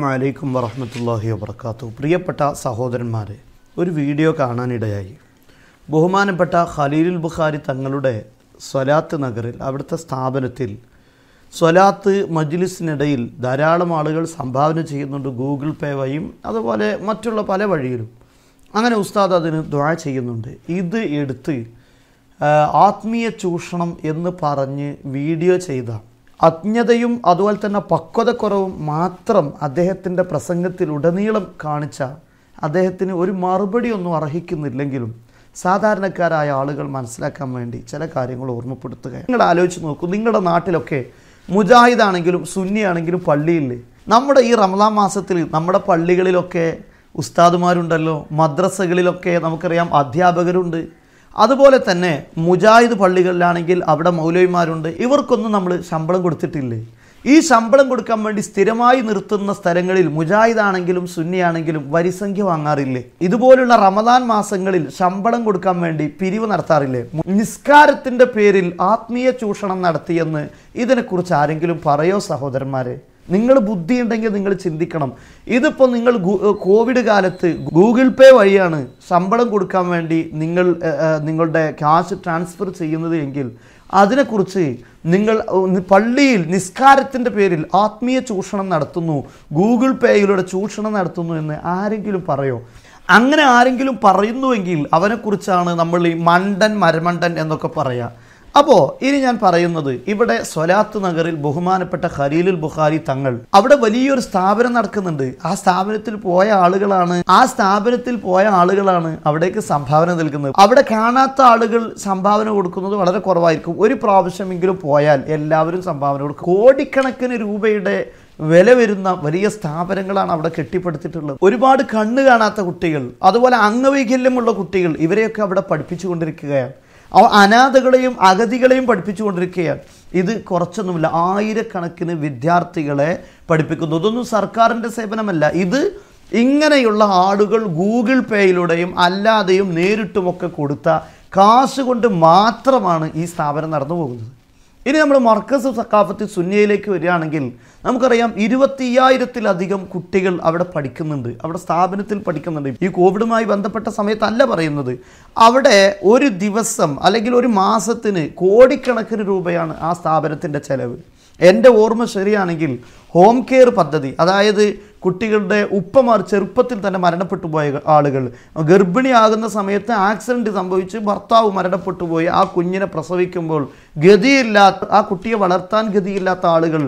അസ്സാം വലൈക്കും വറഹമത്തല്ലാഹി വാത്തു പ്രിയപ്പെട്ട സഹോദരന്മാരെ ഒരു വീഡിയോ കാണാനിടയായി ബഹുമാനപ്പെട്ട ഖലീലുൽ ബുഖാരി തങ്ങളുടെ സ്വലാത്ത് നഗറിൽ അവിടുത്തെ സ്ഥാപനത്തിൽ സ്വലാത്ത് മജ്ലിസിനിടയിൽ ധാരാളം ആളുകൾ സംഭാവന ചെയ്യുന്നുണ്ട് ഗൂഗിൾ പേ വഴിയും അതുപോലെ മറ്റുള്ള പല വഴിയിലും അങ്ങനെ ഉസ്താദ് അതിന് ദ്വാ ചെയ്യുന്നുണ്ട് ഇത് എടുത്ത് ആത്മീയ ചൂഷണം എന്ന് പറഞ്ഞ് വീഡിയോ ചെയ്താൽ അജ്ഞതയും അതുപോലെ തന്നെ പക്വതക്കുറവും മാത്രം അദ്ദേഹത്തിൻ്റെ ഉടനീളം കാണിച്ച അദ്ദേഹത്തിന് ഒരു മറുപടിയൊന്നും അർഹിക്കുന്നില്ലെങ്കിലും സാധാരണക്കാരായ ആളുകൾ മനസ്സിലാക്കാൻ വേണ്ടി ചില കാര്യങ്ങൾ ഓർമ്മപ്പെടുത്തുക നിങ്ങൾ ആലോചിച്ച് നോക്കൂ നിങ്ങളുടെ നാട്ടിലൊക്കെ മുജാഹിദാണെങ്കിലും സുന്നിയാണെങ്കിലും പള്ളിയില്ലേ നമ്മുടെ ഈ റമദാൻ മാസത്തിൽ നമ്മുടെ പള്ളികളിലൊക്കെ ഉസ്താദുമാരുണ്ടല്ലോ മദ്രസകളിലൊക്കെ നമുക്കറിയാം അധ്യാപകരുണ്ട് അതുപോലെ തന്നെ മുജാഹിദ് പള്ളികളിലാണെങ്കിൽ അവിടെ മൗലവിമാരുണ്ട് ഇവർക്കൊന്നും നമ്മൾ ശമ്പളം കൊടുത്തിട്ടില്ലേ ഈ ശമ്പളം കൊടുക്കാൻ വേണ്ടി സ്ഥിരമായി നിർത്തുന്ന സ്ഥലങ്ങളിൽ മുജാഹിദാണെങ്കിലും സുന്നിയാണെങ്കിലും വരിസംഖ്യ വാങ്ങാറില്ലേ ഇതുപോലുള്ള റമദാൻ മാസങ്ങളിൽ ശമ്പളം കൊടുക്കാൻ വേണ്ടി പിരിവ് നടത്താറില്ലേ നിസ്കാരത്തിൻ്റെ പേരിൽ ആത്മീയ ചൂഷണം നടത്തിയെന്ന് ഇതിനെക്കുറിച്ച് ആരെങ്കിലും പറയോ സഹോദരന്മാരെ നിങ്ങൾ ബുദ്ധി ഉണ്ടെങ്കിൽ നിങ്ങൾ ചിന്തിക്കണം ഇതിപ്പോൾ നിങ്ങൾ കോവിഡ് കാലത്ത് ഗൂഗിൾ പേ വഴിയാണ് ശമ്പളം കൊടുക്കാൻ വേണ്ടി നിങ്ങൾ നിങ്ങളുടെ ക്യാഷ് ട്രാൻസ്ഫർ ചെയ്യുന്നത് എങ്കിൽ അതിനെക്കുറിച്ച് നിങ്ങൾ പള്ളിയിൽ നിസ്കാരത്തിൻ്റെ പേരിൽ ആത്മീയ ചൂഷണം നടത്തുന്നു ഗൂഗിൾ പേയിലൂടെ ചൂഷണം നടത്തുന്നു എന്ന് ആരെങ്കിലും പറയോ അങ്ങനെ ആരെങ്കിലും പറയുന്നുവെങ്കിൽ അവനെക്കുറിച്ചാണ് നമ്മൾ ഈ മണ്ടൻ മരമണ്ടൻ എന്നൊക്കെ പറയുക അപ്പോ ഇനി ഞാൻ പറയുന്നത് ഇവിടെ സ്വലാത്ത് നഗറിൽ ബഹുമാനപ്പെട്ട ഖലീലുൽ ബുഖാരി തങ്ങൾ അവിടെ വലിയൊരു സ്ഥാപനം നടക്കുന്നുണ്ട് ആ സ്ഥാപനത്തിൽ പോയ ആളുകളാണ് ആ സ്ഥാപനത്തിൽ പോയ ആളുകളാണ് അവിടേക്ക് സംഭാവന നൽകുന്നത് അവിടെ കാണാത്ത ആളുകൾ സംഭാവന കൊടുക്കുന്നത് വളരെ കുറവായിരിക്കും ഒരു പ്രാവശ്യമെങ്കിലും പോയാൽ എല്ലാവരും സംഭാവന കൊടുക്കും കോടിക്കണക്കിന് രൂപയുടെ വില വരുന്ന വലിയ സ്ഥാപനങ്ങളാണ് അവിടെ കെട്ടിപ്പടുത്തിട്ടുള്ളത് ഒരുപാട് കണ്ണ് കാണാത്ത കുട്ടികൾ അതുപോലെ അംഗവൈകല്യമുള്ള കുട്ടികൾ ഇവരെയൊക്കെ അവിടെ പഠിപ്പിച്ചുകൊണ്ടിരിക്കുകയാണ് അവ അനാഥകളെയും അഗതികളെയും പഠിപ്പിച്ചുകൊണ്ടിരിക്കുകയാണ് ഇത് കുറച്ചൊന്നുമില്ല ആയിരക്കണക്കിന് വിദ്യാർത്ഥികളെ പഠിപ്പിക്കുന്നു ഇതൊന്നും സർക്കാരിൻ്റെ സേവനമല്ല ഇത് ഇങ്ങനെയുള്ള ആളുകൾ ഗൂഗിൾ പേയിലൂടെയും അല്ലാതെയും നേരിട്ടുമൊക്കെ കൊടുത്ത കാശുകൊണ്ട് മാത്രമാണ് ഈ സ്ഥാപനം നടന്നു പോകുന്നത് ഇനി നമ്മൾ മർക്കസ് സക്കാഫത്ത് സുന്നിയയിലേക്ക് വരികയാണെങ്കിൽ നമുക്കറിയാം ഇരുപത്തിയായിരത്തിലധികം കുട്ടികൾ അവിടെ പഠിക്കുന്നുണ്ട് അവിടെ സ്ഥാപനത്തിൽ പഠിക്കുന്നുണ്ട് ഈ കോവിഡുമായി ബന്ധപ്പെട്ട സമയത്തല്ല പറയുന്നത് അവിടെ ഒരു ദിവസം അല്ലെങ്കിൽ ഒരു മാസത്തിന് കോടിക്കണക്കിന് രൂപയാണ് ആ സ്ഥാപനത്തിൻ്റെ ചെലവ് എൻ്റെ ഓർമ്മ ശരിയാണെങ്കിൽ ഹോം കെയർ പദ്ധതി അതായത് കുട്ടികളുടെ ഉപ്പമാർ ചെറുപ്പത്തിൽ തന്നെ മരണപ്പെട്ടു പോയ ആളുകൾ ഗർഭിണിയാകുന്ന സമയത്ത് ആക്സിഡൻറ്റ് സംഭവിച്ച് ഭർത്താവ് മരണപ്പെട്ടു പോയി ആ കുഞ്ഞിനെ പ്രസവിക്കുമ്പോൾ ഗതിയില്ലാത്ത ആ കുട്ടിയെ വളർത്താൻ ഗതിയില്ലാത്ത ആളുകൾ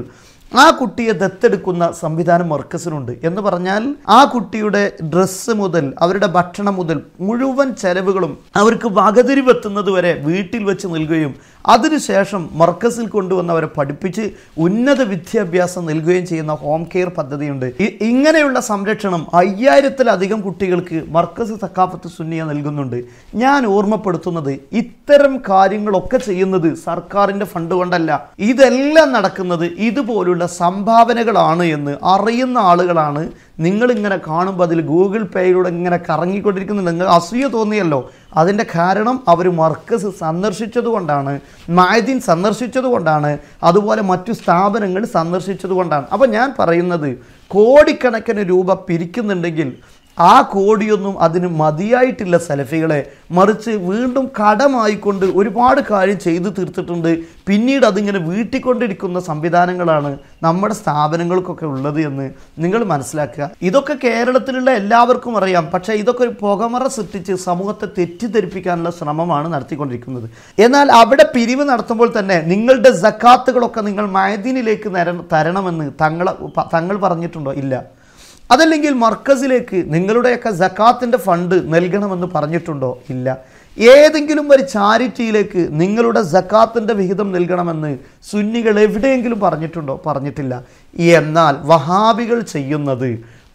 ആ കുട്ടിയെ ദത്തെടുക്കുന്ന സംവിധാനം മർക്കസിനുണ്ട് എന്ന് പറഞ്ഞാൽ ആ കുട്ടിയുടെ ഡ്രസ്സ് മുതൽ അവരുടെ ഭക്ഷണം മുതൽ മുഴുവൻ ചെലവുകളും അവർക്ക് വകതിരിവെത്തുന്നത് വരെ വീട്ടിൽ വെച്ച് നൽകുകയും അതിനുശേഷം മർക്കസിൽ കൊണ്ടുവന്ന് അവരെ പഠിപ്പിച്ച് ഉന്നത വിദ്യാഭ്യാസം നൽകുകയും ചെയ്യുന്ന ഹോം കെയർ പദ്ധതിയുണ്ട് ഇങ്ങനെയുള്ള സംരക്ഷണം അയ്യായിരത്തിലധികം കുട്ടികൾക്ക് മർക്കസ് സക്കാഫത്ത് സുന്നിയ നൽകുന്നുണ്ട് ഞാൻ ഓർമ്മപ്പെടുത്തുന്നത് ഇത്തരം കാര്യങ്ങളൊക്കെ ചെയ്യുന്നത് സർക്കാരിൻ്റെ ഫണ്ട് കൊണ്ടല്ല ഇതെല്ലാം നടക്കുന്നത് ഇതുപോലുള്ള നിങ്ങളുടെ സംഭാവനകളാണ് എന്ന് അറിയുന്ന ആളുകളാണ് നിങ്ങളിങ്ങനെ കാണുമ്പോൾ അതിൽ ഗൂഗിൾ പേയിലൂടെ ഇങ്ങനെ കറങ്ങിക്കൊണ്ടിരിക്കുന്നുണ്ട് നിങ്ങൾ അസൂയ തോന്നിയല്ലോ അതിൻ്റെ കാരണം അവർ മർക്കസ് സന്ദർശിച്ചതുകൊണ്ടാണ് മായദീൻ സന്ദർശിച്ചതുകൊണ്ടാണ് അതുപോലെ മറ്റു സ്ഥാപനങ്ങൾ സന്ദർശിച്ചതുകൊണ്ടാണ് അപ്പോൾ ഞാൻ പറയുന്നത് കോടിക്കണക്കിന് രൂപ പിരിക്കുന്നുണ്ടെങ്കിൽ ആ കോടിയൊന്നും അതിന് മതിയായിട്ടില്ല സലഫികളെ മറിച്ച് വീണ്ടും കടമായിക്കൊണ്ട് ഒരുപാട് കാര്യം ചെയ്തു തീർത്തിട്ടുണ്ട് പിന്നീട് അതിങ്ങനെ വീട്ടിക്കൊണ്ടിരിക്കുന്ന സംവിധാനങ്ങളാണ് നമ്മുടെ സ്ഥാപനങ്ങൾക്കൊക്കെ ഉള്ളത് എന്ന് നിങ്ങൾ മനസ്സിലാക്കുക ഇതൊക്കെ കേരളത്തിലുള്ള എല്ലാവർക്കും അറിയാം പക്ഷേ ഇതൊക്കെ ഒരു പുകമറ സൃഷ്ടിച്ച് സമൂഹത്തെ തെറ്റിദ്ധരിപ്പിക്കാനുള്ള ശ്രമമാണ് നടത്തിക്കൊണ്ടിരിക്കുന്നത് എന്നാൽ അവിടെ പിരിവ് നടത്തുമ്പോൾ തന്നെ നിങ്ങളുടെ ജക്കാത്തുകളൊക്കെ നിങ്ങൾ മയദീനിലേക്ക് തരണമെന്ന് തങ്ങൾ തങ്ങൾ പറഞ്ഞിട്ടുണ്ടോ ഇല്ല അതല്ലെങ്കിൽ മർക്കസിലേക്ക് നിങ്ങളുടെയൊക്കെ ജക്കാത്തിൻ്റെ ഫണ്ട് നൽകണമെന്ന് പറഞ്ഞിട്ടുണ്ടോ ഇല്ല ഏതെങ്കിലും ഒരു ചാരിറ്റിയിലേക്ക് നിങ്ങളുടെ ജക്കാത്തിൻ്റെ വിഹിതം നൽകണമെന്ന് സുന്നികൾ എവിടെയെങ്കിലും പറഞ്ഞിട്ടുണ്ടോ പറഞ്ഞിട്ടില്ല എന്നാൽ വഹാബികൾ ചെയ്യുന്നത്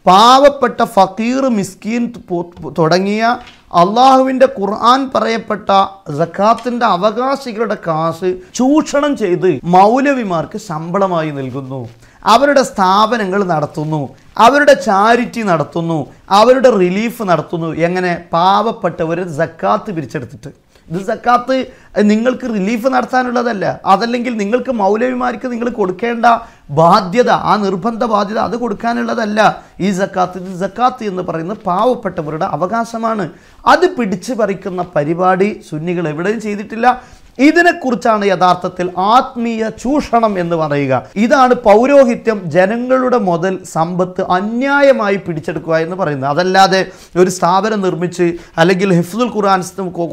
പാവപ്പെട്ട ഫക്കീർ മിസ്കീൻ തുടങ്ങിയ അള്ളാഹുവിൻ്റെ ഖുർആൻ പറയപ്പെട്ട ജക്കാത്തിൻ്റെ അവകാശികളുടെ കാശ് ചൂഷണം ചെയ്ത് മൗലവിമാർക്ക് ശമ്പളമായി നൽകുന്നു അവരുടെ സ്ഥാപനങ്ങൾ നടത്തുന്നു അവരുടെ ചാരിറ്റി നടത്തുന്നു അവരുടെ റിലീഫ് നടത്തുന്നു എങ്ങനെ പാവപ്പെട്ടവർ സക്കാത്ത് പിരിച്ചെടുത്തിട്ട് ഇത് സക്കാത്ത് നിങ്ങൾക്ക് റിലീഫ് നടത്താനുള്ളതല്ല അതല്ലെങ്കിൽ നിങ്ങൾക്ക് മൗലവിമാർക്ക് നിങ്ങൾ കൊടുക്കേണ്ട ബാധ്യത ആ നിർബന്ധ ബാധ്യത അത് കൊടുക്കാനുള്ളതല്ല ഈ സക്കാത്ത് ഇത് സക്കാത്ത് എന്ന് പറയുന്നത് പാവപ്പെട്ടവരുടെ അവകാശമാണ് അത് പിടിച്ചു പറിക്കുന്ന പരിപാടി സുന്നികൾ എവിടെയും ചെയ്തിട്ടില്ല ഇതിനെക്കുറിച്ചാണ് യഥാർത്ഥത്തിൽ ആത്മീയ ചൂഷണം എന്ന് പറയുക ഇതാണ് പൗരോഹിത്യം ജനങ്ങളുടെ മുതൽ സമ്പത്ത് അന്യായമായി പിടിച്ചെടുക്കുക എന്ന് പറയുന്നത് അതല്ലാതെ ഒരു സ്ഥാപനം നിർമ്മിച്ച് അല്ലെങ്കിൽ ഹിഫ്ദുൽ ഖുർആൻ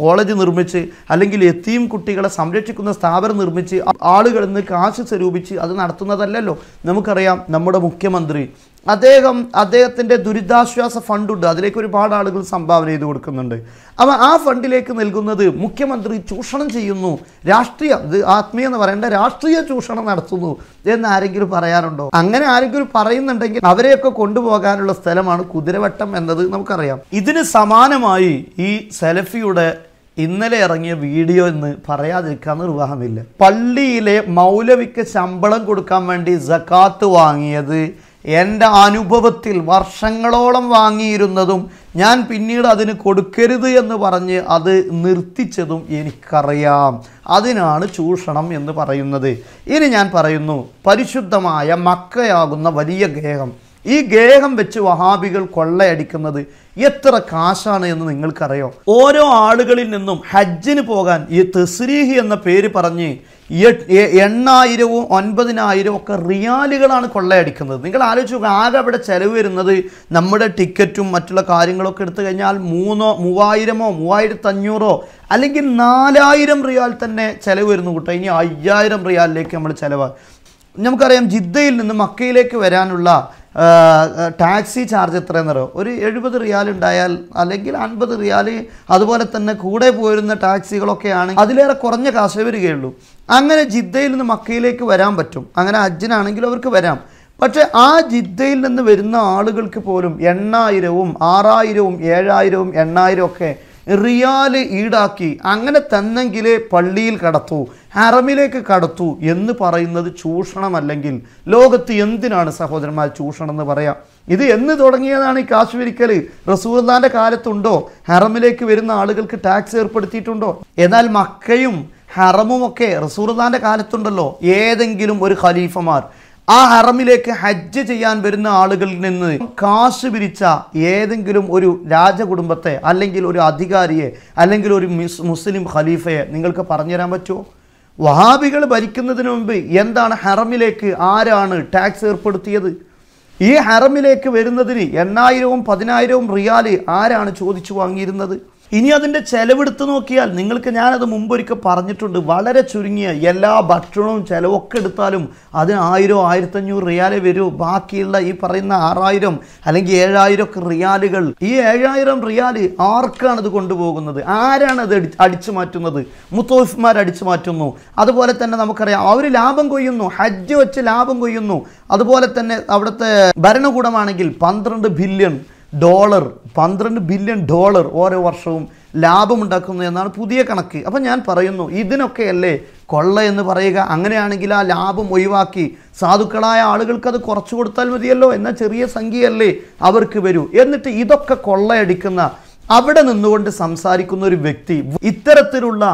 കോളേജ് നിർമ്മിച്ച് അല്ലെങ്കിൽ എത്തിയും കുട്ടികളെ സംരക്ഷിക്കുന്ന സ്ഥാപനം നിർമ്മിച്ച് ആളുകളിൽ നിന്ന് കാശ് സ്വരൂപിച്ച് അത് നടത്തുന്നതല്ലല്ലോ നമുക്കറിയാം നമ്മുടെ മുഖ്യമന്ത്രി അദ്ദേഹം അദ്ദേഹത്തിൻ്റെ ദുരിതാശ്വാസ ഫണ്ടുണ്ട് അതിലേക്ക് ഒരുപാട് ആളുകൾ സംഭാവന ചെയ്ത് കൊടുക്കുന്നുണ്ട് അപ്പം ആ ഫണ്ടിലേക്ക് നൽകുന്നത് മുഖ്യമന്ത്രി ചൂഷണം ചെയ്യുന്നു രാഷ്ട്രീയ ആത്മീയ എന്ന് പറയേണ്ട രാഷ്ട്രീയ ചൂഷണം നടത്തുന്നു എന്ന് ആരെങ്കിലും പറയാറുണ്ടോ അങ്ങനെ ആരെങ്കിലും പറയുന്നുണ്ടെങ്കിൽ അവരെയൊക്കെ കൊണ്ടുപോകാനുള്ള സ്ഥലമാണ് കുതിരവട്ടം എന്നത് നമുക്കറിയാം ഇതിന് സമാനമായി ഈ സെലഫിയുടെ ഇന്നലെ ഇറങ്ങിയ വീഡിയോ എന്ന് പറയാതിരിക്കാൻ നിർവാഹമില്ല പള്ളിയിലെ മൗലവിക്ക് ശമ്പളം കൊടുക്കാൻ വേണ്ടി ജക്കാത്ത് വാങ്ങിയത് എൻ്റെ അനുഭവത്തിൽ വർഷങ്ങളോളം വാങ്ങിയിരുന്നതും ഞാൻ പിന്നീട് അതിന് കൊടുക്കരുത് എന്ന് പറഞ്ഞ് അത് നിർത്തിച്ചതും എനിക്കറിയാം അതിനാണ് ചൂഷണം എന്ന് പറയുന്നത് ഇനി ഞാൻ പറയുന്നു പരിശുദ്ധമായ മക്കയാകുന്ന വലിയ ഗേഹം ഈ ഗേഹം വെച്ച് വഹാബികൾ കൊള്ളയടിക്കുന്നത് എത്ര കാശാണ് എന്ന് നിങ്ങൾക്കറിയോ ഓരോ ആളുകളിൽ നിന്നും ഹജ്ജിന് പോകാൻ ഈ തെസ്രീഹി എന്ന പേര് പറഞ്ഞ് എണ്ണായിരവും ഒൻപതിനായിരവും ഒക്കെ റിയാലുകളാണ് കൊള്ളയടിക്കുന്നത് നിങ്ങൾ ആലോചിച്ചു ആകെ അവിടെ ചിലവ് വരുന്നത് നമ്മുടെ ടിക്കറ്റും മറ്റുള്ള കാര്യങ്ങളൊക്കെ എടുത്തു കഴിഞ്ഞാൽ മൂന്നോ മൂവായിരമോ മൂവായിരത്തഞ്ഞൂറോ അല്ലെങ്കിൽ നാലായിരം റിയാൽ തന്നെ ചിലവ് വരുന്നു കൂട്ടോ ഇനി അയ്യായിരം റിയാലിലേക്ക് നമ്മൾ ചിലവ് നമുക്കറിയാം ജിദ്ദയിൽ നിന്ന് മക്കയിലേക്ക് വരാനുള്ള ടാക്സി ചാർജ് എത്രയെന്നറിയോ ഒരു എഴുപത് റിയാൽ ഉണ്ടായാൽ അല്ലെങ്കിൽ അൻപത് റിയാൽ അതുപോലെ തന്നെ കൂടെ പോയിരുന്ന ടാക്സികളൊക്കെയാണ് അതിലേറെ കുറഞ്ഞ കാശേ വരികയുള്ളൂ അങ്ങനെ ജിദ്ദയിൽ നിന്ന് മക്കയിലേക്ക് വരാൻ പറ്റും അങ്ങനെ ഹജ്ജിനാണെങ്കിലും അവർക്ക് വരാം പക്ഷേ ആ ജിദ്ദയിൽ നിന്ന് വരുന്ന ആളുകൾക്ക് പോലും എണ്ണായിരവും ആറായിരവും ഏഴായിരവും എണ്ണായിരവും ഒക്കെ റിയാല് ഈടാക്കി അങ്ങനെ തന്നെങ്കിലേ പള്ളിയിൽ കടത്തു ഹറമിലേക്ക് കടത്തു എന്ന് പറയുന്നത് ചൂഷണമല്ലെങ്കിൽ ലോകത്ത് എന്തിനാണ് സഹോദരന്മാർ ചൂഷണം എന്ന് പറയാം ഇത് എന്ന് തുടങ്ങിയതാണ് ഈ കാശ്മീരിക്കൽ റസൂർദാൻ്റെ കാലത്തുണ്ടോ ഹറമിലേക്ക് വരുന്ന ആളുകൾക്ക് ടാക്സ് ഏർപ്പെടുത്തിയിട്ടുണ്ടോ എന്നാൽ മക്കയും ഹറമുമൊക്കെ റസൂർദാൻ്റെ കാലത്തുണ്ടല്ലോ ഏതെങ്കിലും ഒരു ഖലീഫമാർ ആ ഹറമിലേക്ക് ഹജ്ജ് ചെയ്യാൻ വരുന്ന ആളുകളിൽ നിന്ന് കാശ് പിരിച്ച ഏതെങ്കിലും ഒരു രാജകുടുംബത്തെ അല്ലെങ്കിൽ ഒരു അധികാരിയെ അല്ലെങ്കിൽ ഒരു മുസ്ലിം ഖലീഫയെ നിങ്ങൾക്ക് പറഞ്ഞുതരാൻ പറ്റുമോ വഹാബികൾ ഭരിക്കുന്നതിന് മുമ്പ് എന്താണ് ഹറമിലേക്ക് ആരാണ് ടാക്സ് ഏർപ്പെടുത്തിയത് ഈ ഹറമിലേക്ക് വരുന്നതിന് എണ്ണായിരവും പതിനായിരവും റിയാല് ആരാണ് ചോദിച്ചു വാങ്ങിയിരുന്നത് ഇനി അതിൻ്റെ ചെലവെടുത്ത് നോക്കിയാൽ നിങ്ങൾക്ക് ഞാനത് മുമ്പൊരിക്കൽ പറഞ്ഞിട്ടുണ്ട് വളരെ ചുരുങ്ങിയ എല്ലാ ഭക്ഷണവും ചിലവൊക്കെ എടുത്താലും അതിന് ആയിരം ആയിരത്തഞ്ഞൂറ് റിയാലേ വരൂ ബാക്കിയുള്ള ഈ പറയുന്ന ആറായിരം അല്ലെങ്കിൽ ഏഴായിരം ഒക്കെ റിയാലുകൾ ഈ ഏഴായിരം റിയാല് ആർക്കാണ് ഇത് കൊണ്ടുപോകുന്നത് ആരാണ് അത് അടിച്ചു മാറ്റുന്നത് മുത്തോഫ്മാർ അടിച്ചു മാറ്റുന്നു അതുപോലെ തന്നെ നമുക്കറിയാം അവർ ലാഭം കൊയ്യുന്നു ഹജ്ജ് വെച്ച് ലാഭം കൊയ്യുന്നു അതുപോലെ തന്നെ അവിടുത്തെ ഭരണകൂടമാണെങ്കിൽ പന്ത്രണ്ട് ബില്യൺ ഡോളർ പന്ത്രണ്ട് ബില്യൺ ഡോളർ ഓരോ വർഷവും ലാഭമുണ്ടാക്കുന്നു എന്നാണ് പുതിയ കണക്ക് അപ്പം ഞാൻ പറയുന്നു ഇതിനൊക്കെയല്ലേ കൊള്ള എന്ന് പറയുക അങ്ങനെയാണെങ്കിൽ ആ ലാഭം ഒഴിവാക്കി സാധുക്കളായ ആളുകൾക്ക് അത് കുറച്ചു കൊടുത്താൽ മതിയല്ലോ എന്ന ചെറിയ സംഖ്യയല്ലേ അവർക്ക് വരൂ എന്നിട്ട് ഇതൊക്കെ കൊള്ളയടിക്കുന്ന അവിടെ നിന്നുകൊണ്ട് സംസാരിക്കുന്ന ഒരു വ്യക്തി ഇത്തരത്തിലുള്ള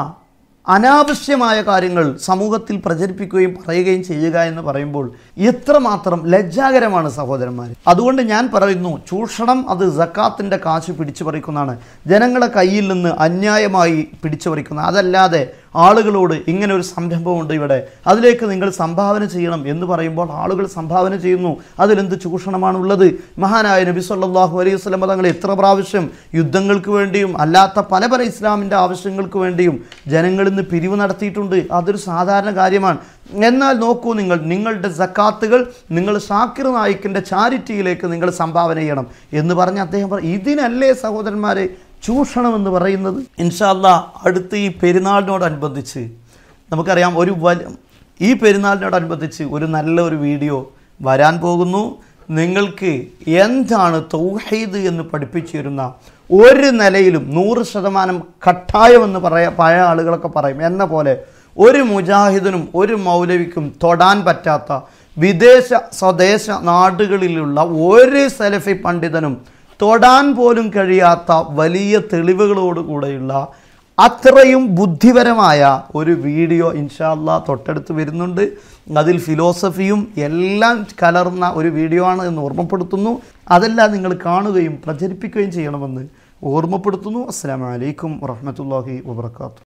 അനാവശ്യമായ കാര്യങ്ങൾ സമൂഹത്തിൽ പ്രചരിപ്പിക്കുകയും പറയുകയും ചെയ്യുക എന്ന് പറയുമ്പോൾ എത്രമാത്രം ലജ്ജാകരമാണ് സഹോദരന്മാർ അതുകൊണ്ട് ഞാൻ പറയുന്നു ചൂഷണം അത് ജക്കാത്തിൻ്റെ കാശ് പിടിച്ചു പറിക്കുന്നതാണ് ജനങ്ങളെ കയ്യിൽ നിന്ന് അന്യായമായി പിടിച്ചു പറിക്കുന്ന അതല്ലാതെ ആളുകളോട് ഇങ്ങനെ ഒരു സംരംഭമുണ്ട് ഇവിടെ അതിലേക്ക് നിങ്ങൾ സംഭാവന ചെയ്യണം എന്ന് പറയുമ്പോൾ ആളുകൾ സംഭാവന ചെയ്യുന്നു അതിലെന്ത് ചൂഷണമാണുള്ളത് മഹാനായ നബി സല്ലാഹു അലൈഹി വസ്ലം തങ്ങൾ എത്ര പ്രാവശ്യം യുദ്ധങ്ങൾക്ക് വേണ്ടിയും അല്ലാത്ത പല പല ഇസ്ലാമിൻ്റെ ആവശ്യങ്ങൾക്ക് വേണ്ടിയും ജനങ്ങളിൽ നിന്ന് പിരിവ് നടത്തിയിട്ടുണ്ട് അതൊരു സാധാരണ കാര്യമാണ് എന്നാൽ നോക്കൂ നിങ്ങൾ നിങ്ങളുടെ സക്കാത്തുകൾ നിങ്ങൾ ഷാക്കിർ നായിക്കിൻ്റെ ചാരിറ്റിയിലേക്ക് നിങ്ങൾ സംഭാവന ചെയ്യണം എന്ന് പറഞ്ഞ് അദ്ദേഹം പറഞ്ഞു ഇതിനല്ലേ സഹോദരന്മാരെ ചൂഷണം എന്ന് പറയുന്നത് ഇൻഷാല്ല അടുത്ത ഈ പെരുന്നാളിനോടനുബന്ധിച്ച് നമുക്കറിയാം ഒരു ഈ പെരുന്നാളിനോടനുബന്ധിച്ച് ഒരു നല്ല ഒരു വീഡിയോ വരാൻ പോകുന്നു നിങ്ങൾക്ക് എന്താണ് തൗഹീദ് എന്ന് പഠിപ്പിച്ചു തരുന്ന ഒരു നിലയിലും നൂറ് ശതമാനം കട്ടായമെന്ന് പറയാ പഴയ ആളുകളൊക്കെ പറയും എന്ന പോലെ ഒരു മുജാഹിദിനും ഒരു മൗലവിക്കും തൊടാൻ പറ്റാത്ത വിദേശ സ്വദേശ നാടുകളിലുള്ള ഒരു സെലഫി പണ്ഡിതനും തൊടാൻ പോലും കഴിയാത്ത വലിയ തെളിവുകളോടുകൂടെയുള്ള അത്രയും ബുദ്ധിപരമായ ഒരു വീഡിയോ ഇൻഷാല്ല തൊട്ടടുത്ത് വരുന്നുണ്ട് അതിൽ ഫിലോസഫിയും എല്ലാം കലർന്ന ഒരു വീഡിയോ ആണ് എന്ന് ഓർമ്മപ്പെടുത്തുന്നു അതെല്ലാം നിങ്ങൾ കാണുകയും പ്രചരിപ്പിക്കുകയും ചെയ്യണമെന്ന് ഓർമ്മപ്പെടുത്തുന്നു അസ്സാം വലൈക്കും വറഹമത്തല്ലാഹി വാബർക്കാത്തു